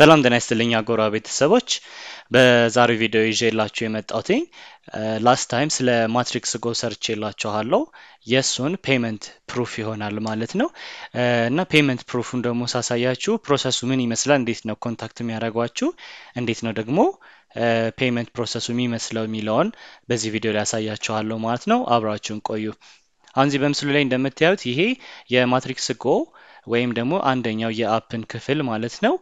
ሰላም ጤና ይስጥልኝ አጎራ ቤተሰቦች። በዛሬው ቪዲዮ ይዤላችሁ የመጣሁትኝ ላስት ታይም ስለ ማትሪክስ ጎ ሰርች የላችኋለው የእሱን ፔመንት ፕሩፍ ይሆናል ማለት ነው። እና ፔመንት ፕሩፉን ደግሞ ሳሳያችሁ ፕሮሰሱ ምን ይመስላል፣ እንዴት ነው ኮንታክት የሚያደረጓችሁ እንዴት ነው ደግሞ ፔመንት ፕሮሰሱ የሚመስለው የሚለውን በዚህ ቪዲዮ ላይ ያሳያችኋለሁ ማለት ነው። አብራችሁን ቆዩ። አሁን በምስሉ ላይ እንደምታዩት ይሄ የማትሪክስ ጎ ወይም ደግሞ አንደኛው የአፕን ክፍል ማለት ነው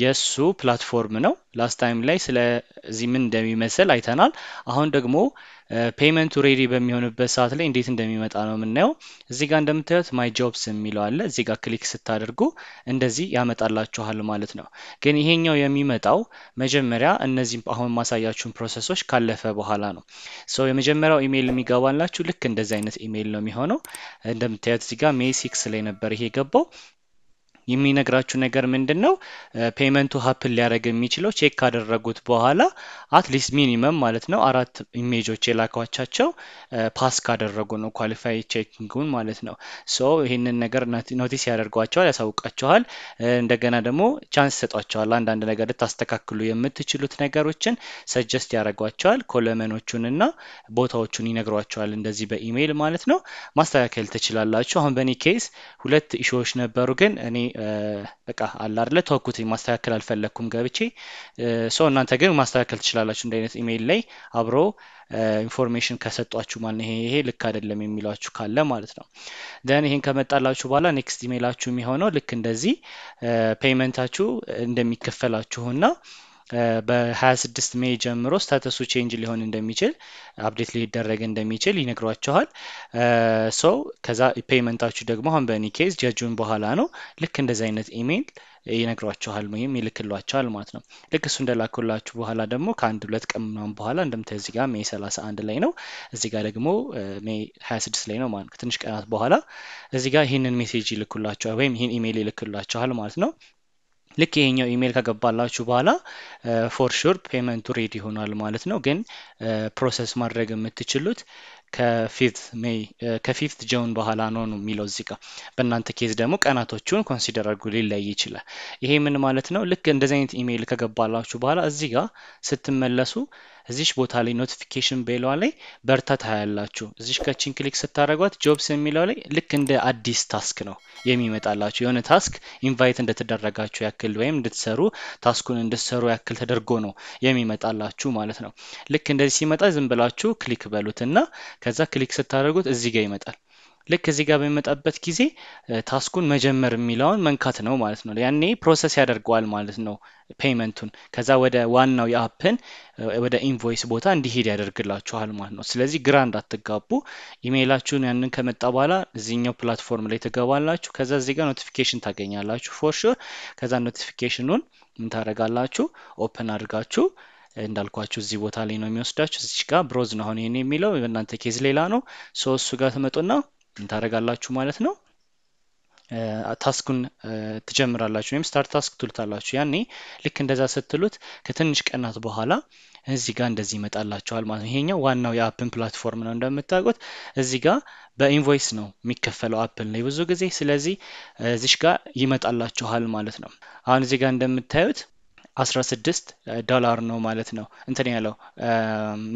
የእሱ ፕላትፎርም ነው ላስት ታይም ላይ ስለዚህ ምን እንደሚመስል አይተናል አሁን ደግሞ ፔመንቱ ሬዲ በሚሆንበት ሰዓት ላይ እንዴት እንደሚመጣ ነው የምናየው። እዚህ ጋር እንደምታዩት ማይ ጆብስ የሚለው አለ። እዚህ ጋር ክሊክ ስታደርጉ እንደዚህ ያመጣላችኋል ማለት ነው። ግን ይሄኛው የሚመጣው መጀመሪያ እነዚህ አሁን ማሳያችሁን ፕሮሰሶች ካለፈ በኋላ ነው። ሶ የመጀመሪያው ኢሜይል የሚገባላችሁ ልክ እንደዚህ አይነት ኢሜይል ነው የሚሆነው። እንደምታዩት እዚህ ጋር ሜይ ሲክስ ላይ ነበር ይሄ የገባው። የሚነግራችሁ ነገር ምንድን ነው ፔመንቱ ሀፕን ሊያደረግ የሚችለው ቼክ ካደረጉት በኋላ አትሊስት ሚኒመም ማለት ነው አራት ኢሜጆች የላኳቻቸው ፓስ ካደረጉ ነው ኳሊፋይ ቼኪንግን ማለት ነው ሶ ይህንን ነገር ኖቲስ ያደርጓቸዋል ያሳውቃቸዋል እንደገና ደግሞ ቻንስ ይሰጧቸዋል አንዳንድ ነገር ልታስተካክሉ የምትችሉት ነገሮችን ሰጀስት ያደረጓቸዋል ኮለመኖቹንና ቦታዎቹን ይነግሯቸዋል እንደዚህ በኢሜይል ማለት ነው ማስተካከል ትችላላችሁ አሁን በእኔ ኬስ ሁለት ኢሾዎች ነበሩ ግን እኔ በቃ አለ አደለ ተወኩትኝ ማስተካከል አልፈለግኩም ገብቼ ሶ እናንተ ግን ማስተካከል ትችላላችሁ እንደ አይነት ኢሜይል ላይ አብሮ ኢንፎርሜሽን ከሰጧችሁ ማን ይሄ ይሄ ልክ አይደለም የሚሏችሁ ካለ ማለት ነው ደን ይሄን ከመጣላችሁ በኋላ ኔክስት ኢሜይላችሁ የሚሆነው ልክ እንደዚህ ፔይመንታችሁ እንደሚከፈላችሁና በ26 ሜይ ጀምሮ ስታተሱ ቼንጅ ሊሆን እንደሚችል አፕዴት ሊደረግ እንደሚችል ይነግሯቸዋል። ሰው ከዛ ፔመንታችሁ ደግሞ አሁን በኒኬዝ ኬዝ ጀጁን በኋላ ነው ልክ እንደዚህ አይነት ኢሜይል ይነግሯቸዋል ወይም ይልክሏቸዋል ማለት ነው። ልክ እሱ እንደላኩላችሁ በኋላ ደግሞ ከአንድ ሁለት ቀምናም በኋላ እንደምታይ እዚህ ጋር ሜይ 31 ላይ ነው፣ እዚህ ጋር ደግሞ ሜይ 26 ላይ ነው ማለት ከትንሽ ቀናት በኋላ እዚህ ጋር ይህንን ሜሴጅ ይልኩላቸዋል ወይም ይህን ኢሜይል ይልክላቸዋል ማለት ነው። ልክ ይሄኛው ኢሜይል ከገባላችሁ በኋላ ፎር ሹር ፔመንቱ ሬድ ይሆናል ማለት ነው። ግን ፕሮሰስ ማድረግ የምትችሉት ከፊፍት ጆን በኋላ ነው ነው የሚለው እዚህ ጋር። በእናንተ ኬዝ ደግሞ ቀናቶቹን ኮንሲደር አድርጉ፣ ሊለይ ይችላል። ይሄ ምን ማለት ነው? ልክ እንደዚህ አይነት ኢሜይል ከገባላችሁ በኋላ እዚህ ጋር ስትመለሱ እዚሽ ቦታ ላይ ኖቲፊኬሽን ቤሏ ላይ በርታ ታያላችሁ። እዚሽ ከችን ክሊክ ስታደረጓት ጆብስ የሚለው ላይ ልክ እንደ አዲስ ታስክ ነው የሚመጣላችሁ። የሆነ ታስክ ኢንቫይት እንደተደረጋችሁ ያክል ወይም እንድትሰሩ ታስኩን እንድትሰሩ ያክል ተደርጎ ነው የሚመጣላችሁ ማለት ነው። ልክ እንደዚህ ሲመጣ ዝም ብላችሁ ክሊክ በሉት እና ከዛ ክሊክ ስታደረጉት እዚህ ጋር ይመጣል። ልክ እዚህ ጋር በሚመጣበት ጊዜ ታስኩን መጀመር የሚለውን መንካት ነው ማለት ነው። ያኔ ፕሮሰስ ያደርገዋል ማለት ነው ፔይመንቱን። ከዛ ወደ ዋናው የአፕን ወደ ኢንቮይስ ቦታ እንዲሄድ ያደርግላችኋል ማለት ነው። ስለዚህ ግራ እንዳትጋቡ፣ ኢሜይላችሁን ያንን ከመጣ በኋላ እዚኛው ፕላትፎርም ላይ ትገባላችሁ። ከዛ እዚህ ጋር ኖቲፊኬሽን ታገኛላችሁ ፎር ሹር። ከዛ ኖቲፊኬሽኑን ምን ኦፕን አድርጋችሁ እንዳልኳችሁ እዚህ ቦታ ላይ ነው የሚወስዳችሁ። እዚች ጋር ብሮዝ ነው የሚለው በእናንተ ኬዝ ሌላ ነው። ሶ እሱ ጋር ትመጡና ታደረጋላችሁ ማለት ነው ታስኩን ትጀምራላችሁ ወይም ስታርት ታስክ ትሉታላችሁ ያኔ ልክ እንደዛ ስትሉት ከትንሽ ቀናት በኋላ እዚህ ጋር እንደዚህ ይመጣላችኋል ማለት ነው ይሄኛው ዋናው የአፕን ፕላትፎርም ነው እንደምታውቁት እዚ ጋር በኢንቮይስ ነው የሚከፈለው አፕል ላይ ብዙ ጊዜ ስለዚህ እዚሽ ጋር ይመጣላችኋል ማለት ነው አሁን እዚህ ጋር እንደምታዩት 16 ዶላር ነው ማለት ነው እንትን ያለው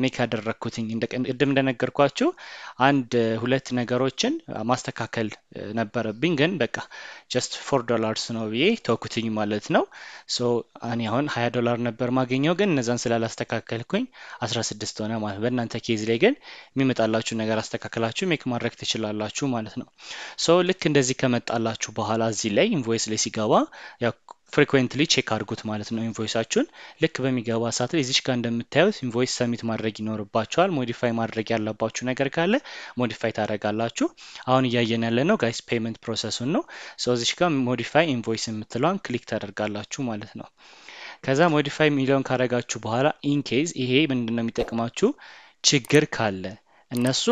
ሜክ ያደረግኩትኝ ቅድም እንደነገርኳችሁ አንድ ሁለት ነገሮችን ማስተካከል ነበረብኝ ግን በቃ ጀስት ፎር ዶላርስ ነው ብዬ ተወኩትኝ ማለት ነው ሶ እኔ አሁን 20 ዶላር ነበር ማገኘው ግን እነዛን ስላላስተካከልኩኝ 16 ሆነ ማለት በእናንተ ኬዝ ላይ ግን የሚመጣላችሁ ነገር አስተካከላችሁ ሜክ ማድረግ ትችላላችሁ ማለት ነው ሶ ልክ እንደዚህ ከመጣላችሁ በኋላ እዚህ ላይ ኢንቮይስ ላይ ሲገባ ፍሪኩዌንትሊ ቼክ አድርጉት ማለት ነው ኢንቮይሳችሁን ልክ በሚገባ ሰዓት ላይ እዚች ጋር እንደምታዩት ኢንቮይስ ሰሚት ማድረግ ይኖርባቸዋል ሞዲፋይ ማድረግ ያለባችሁ ነገር ካለ ሞዲፋይ ታደረጋላችሁ አሁን እያየን ያለ ነው ጋይስ ፔመንት ፕሮሰሱን ነው ሰው እዚች ጋር ሞዲፋይ ኢንቮይስ የምትለዋን ክሊክ ታደርጋላችሁ ማለት ነው ከዛ ሞዲፋይ ሚሊዮን ካረጋችሁ በኋላ ኢንኬዝ ይሄ ምንድነው የሚጠቅማችሁ ችግር ካለ እነሱ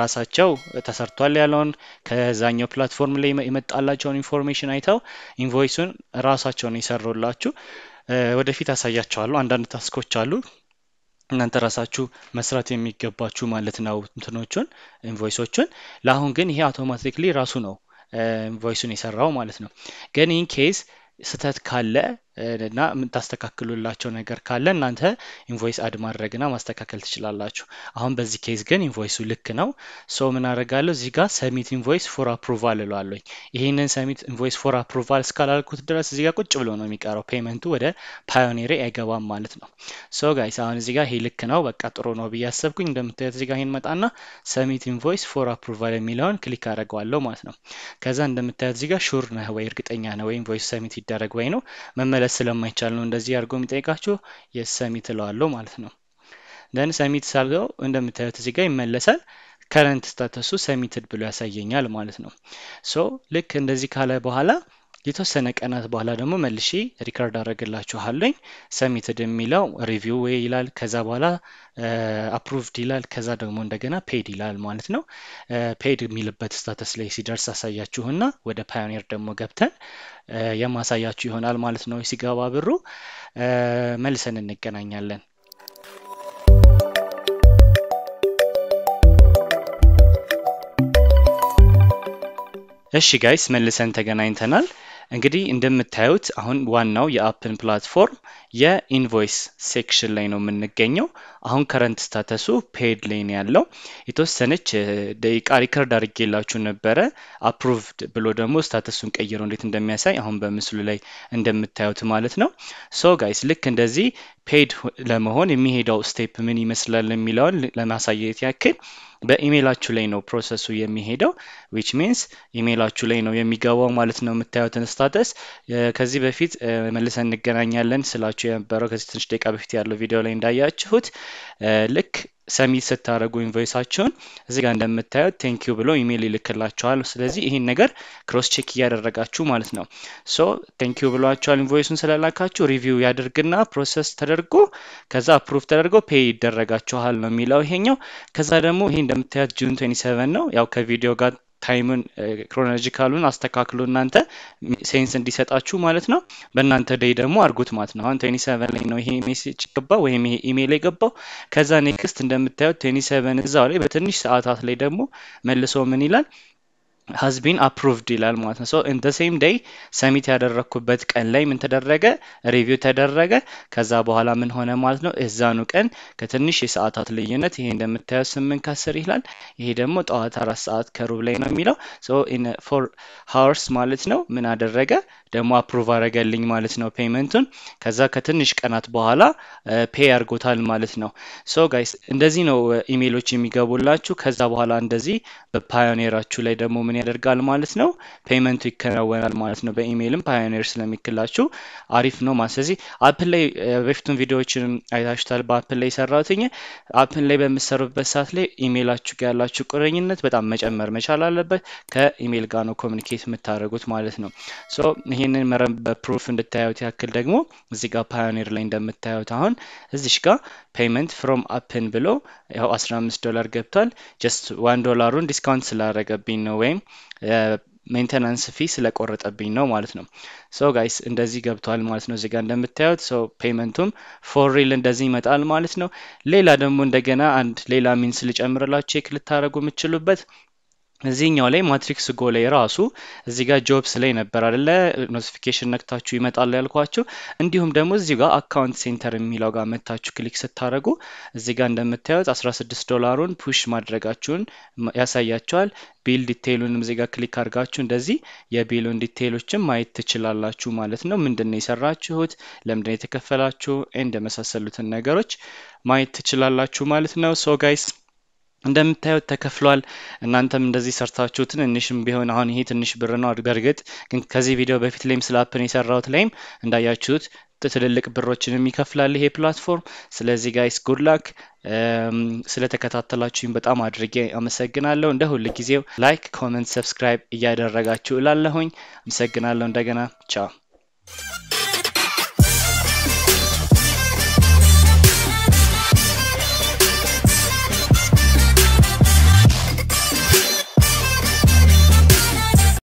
ራሳቸው ተሰርቷል ያለውን ከዛኛው ፕላትፎርም ላይ የመጣላቸውን ኢንፎርሜሽን አይተው ኢንቮይሱን ራሳቸውን የሰሩላችሁ። ወደፊት አሳያቸዋሉ አንዳንድ ታስኮች አሉ እናንተ ራሳችሁ መስራት የሚገባችሁ ማለት ነው ትኖቹን ኢንቮይሶቹን። ለአሁን ግን ይሄ አውቶማቲክሊ ራሱ ነው ኢንቮይሱን የሰራው ማለት ነው። ግን ኢን ኬስ ስህተት ካለ እና የምታስተካክሉላቸው ነገር ካለ እናንተ ኢንቮይስ አድ ማድረግና ማስተካከል ትችላላችሁ። አሁን በዚህ ኬዝ ግን ኢንቮይሱ ልክ ነው። ሶ ምን አደርጋለሁ እዚህ ጋር ሰሚት ኢንቮይስ ፎር አፕሩቫል እለዋለኝ። ይህንን ሰሚት ኢንቮይስ ፎር አፕሩቫል እስካላልኩት ድረስ እዚህ ጋር ቁጭ ብሎ ነው የሚቀረው። ፔመንቱ ወደ ፓዮኔሪ አይገባም ማለት ነው። ሶ ጋይስ አሁን እዚህ ጋር ይሄ ልክ ነው፣ በቃ ጥሩ ነው ብዬ አሰብኩኝ። እንደምታየት እዚህ ጋር ይሄን መጣና ሰሚት ኢንቮይስ ፎር አፕሩቫል የሚለውን ክሊክ አደርገዋለሁ ማለት ነው። ከዛ እንደምታየት እዚህ ጋር ሹር ነህ ወይ እርግጠኛ ነህ ወይ ኢንቮይስ ሰሚት ይደረግ ወይ ነው መመለ ማለት ስለማይቻል ነው እንደዚህ አድርጎ የሚጠይቃችሁ የሰሚ እለዋለሁ ማለት ነው። ደን ሰሚት ሳለው እንደምታዩት እዚህ ጋር ይመለሳል። ከረንት ስታተሱ ሰሚትድ ብሎ ያሳየኛል ማለት ነው። ሶ ልክ እንደዚህ ካለ በኋላ የተወሰነ ቀናት በኋላ ደግሞ መልሼ ሪካርድ አደረግላችኋለኝ። ሰሚትድ የሚለው ሪቪው ወይ ይላል። ከዛ በኋላ አፕሩቭድ ይላል። ከዛ ደግሞ እንደገና ፔድ ይላል ማለት ነው። ፔድ የሚልበት ስታተስ ላይ ሲደርስ አሳያችሁና ወደ ፓዮኒር ደግሞ ገብተን የማሳያችሁ ይሆናል ማለት ነው። ሲገባ ብሩ መልሰን እንገናኛለን። እሺ ጋይስ መልሰን ተገናኝተናል። እንግዲህ እንደምታዩት አሁን ዋናው የአፕን ፕላትፎርም የኢንቮይስ ሴክሽን ላይ ነው የምንገኘው። አሁን ከረንት ስታተሱ ፔድ ላይ ያለው። የተወሰነች ደቂቃ ሪከርድ አድርጌላችሁ ነበረ። አፕሩቭድ ብሎ ደግሞ ስታተሱን ቀይሮ እንዴት እንደሚያሳይ አሁን በምስሉ ላይ እንደምታዩት ማለት ነው። ሶ ጋይስ ልክ እንደዚህ ፔድ ለመሆን የሚሄደው ስቴፕ ምን ይመስላል የሚለውን ለማሳየት ያክል በኢሜይላችሁ ላይ ነው ፕሮሰሱ የሚሄደው ዊች ሚንስ ኢሜይላችሁ ላይ ነው የሚገባው ማለት ነው የምታዩትን ስታተስ ከዚህ በፊት መልሰን እንገናኛለን ስላችሁ የነበረው ከዚህ ትንሽ ደቂቃ በፊት ያለው ቪዲዮ ላይ እንዳያችሁት ልክ ሰሚት ስታደረጉ ኢንቮይሳቸውን እዚ ጋር እንደምታዩት ቴንኪዩ ብሎ ኢሜይል ይልክላቸዋል። ስለዚህ ይህን ነገር ክሮስ ቼክ እያደረጋችሁ ማለት ነው። ሶ ቴንኪዩ ብሏቸዋል ኢንቮይሱን ስለላካችሁ ሪቪው ያደርግና ፕሮሰስ ተደርጎ ከዛ አፕሩቭ ተደርጎ ፔይ ይደረጋችኋል ነው የሚለው ይሄኛው። ከዛ ደግሞ ይሄ እንደምታዩት ጁን 27 ነው ያው ከቪዲዮ ጋር ታይምን ክሮኖሎጂካሉን አስተካክሎ እናንተ ሴንስ እንዲሰጣችሁ ማለት ነው። በእናንተ ደይ ደግሞ አርጉት ማለት ነው። አሁን ቴኒ ሰቨን ላይ ነው ይሄ ሜሴጅ ገባ ወይም ይሄ ኢሜይል የገባው። ከዛ ኔክስት እንደምታዩት ቴኒ ሰቨን እዛው ላይ በትንሽ ሰዓታት ላይ ደግሞ መልሶ ምን ይላል ሀዝ ቢን አፕሩቭድ ይላል ማለት ነው። ሶ ኢን ሴም ዴይ ሰሚት ያደረግኩበት ቀን ላይ ምን ተደረገ? ሪቪው ተደረገ። ከዛ በኋላ ምን ሆነ ማለት ነው? እዛኑ ቀን ከትንሽ የሰዓታት ልዩነት ይሄ እንደምታየው ስምንት ከአስር ይላል። ይሄ ደግሞ ጠዋት አራት ሰዓት ከሩብ ላይ ነው የሚለው ሶ ኢን ፎር ሀወርስ ማለት ነው ምን አደረገ ደግሞ አፕሩቭ አረገልኝ ማለት ነው ፔመንቱን። ከዛ ከትንሽ ቀናት በኋላ ፔይ አድርጎታል ማለት ነው። ሶ ጋይስ እንደዚህ ነው ኢሜሎች የሚገቡላችሁ። ከዛ በኋላ እንደዚህ በፓዮኔራችሁ ላይ ደግሞ ምን ያደርጋል ማለት ነው ፔመንቱ ይከናወናል ማለት ነው። በኢሜይልም ፓዮኔር ስለሚክላችሁ አሪፍ ነው ማለት ስለዚህ አፕል ላይ በፊቱን ቪዲዮዎችን አይታችሁታል። በአፕል ላይ ሰራትኝ አፕል ላይ በምሰሩበት ሰዓት ላይ ኢሜይላችሁ ያላችሁ ቁርኝነት በጣም መጨመር መቻል አለበት። ከኢሜይል ጋር ነው ኮሚኒኬት የምታደርጉት ማለት ነው። ይሄንን መረብ በፕሩፍ እንድታዩት ያክል ደግሞ እዚህ ጋር ፓዮኒር ላይ እንደምታዩት አሁን እዚሽ ጋር ፔይመንት ፍሮም አፕን ብሎ ያው 15 ዶላር ገብቷል። ጀስት ዋን ዶላሩን ዲስካውንት ስላደረገብኝ ነው ወይም ሜንተናንስ ፊ ስለቆረጠብኝ ነው ማለት ነው። ሶ ጋይስ እንደዚህ ገብቷል ማለት ነው። እዚጋ እንደምታዩት ሶ ፔመንቱም ፎር ሪል እንደዚህ ይመጣል ማለት ነው። ሌላ ደግሞ እንደገና አንድ ሌላ ሚንስ ልጨምርላችሁ ቼክ ልታደረጉ የምችሉበት እዚህኛው ላይ ማትሪክስ ጎ ላይ ራሱ እዚህ ጋር ጆብስ ላይ ነበር አደለ ኖቲፊኬሽን ነክታችሁ ይመጣል ያልኳችሁ። እንዲሁም ደግሞ እዚህ ጋር አካውንት ሴንተር የሚለው ጋር መታችሁ ክሊክ ስታደረጉ እዚህ ጋር እንደምታዩት 16 ዶላሩን ፑሽ ማድረጋችሁን ያሳያችኋል። ቢል ዲቴይሉንም እዚህ ጋር ክሊክ አድርጋችሁ እንደዚህ የቢሉን ዲቴይሎችን ማየት ትችላላችሁ ማለት ነው። ምንድን ነው የሰራችሁት፣ ለምንድን ነው የተከፈላችሁ፣ እንደመሳሰሉትን ነገሮች ማየት ትችላላችሁ ማለት ነው። ሶ ጋይስ እንደምታዩት ተከፍሏል። እናንተም እንደዚህ ሰርታችሁ ትንንሽም ቢሆን አሁን ይሄ ትንሽ ብር ነው። በእርግጥ ግን ከዚህ ቪዲዮ በፊት ላይም ስለ አፕን የሰራሁት ላይም እንዳያችሁት ትልልቅ ብሮችንም ይከፍላል ይሄ ፕላትፎርም። ስለዚህ ጋይስ ጉድ ላክ። ስለተከታተላችሁኝ በጣም አድርጌ አመሰግናለሁ። እንደ ሁል ጊዜው ላይክ፣ ኮመንት፣ ሰብስክራይብ እያደረጋችሁ እላለሁኝ። አመሰግናለሁ እንደገና ቻው።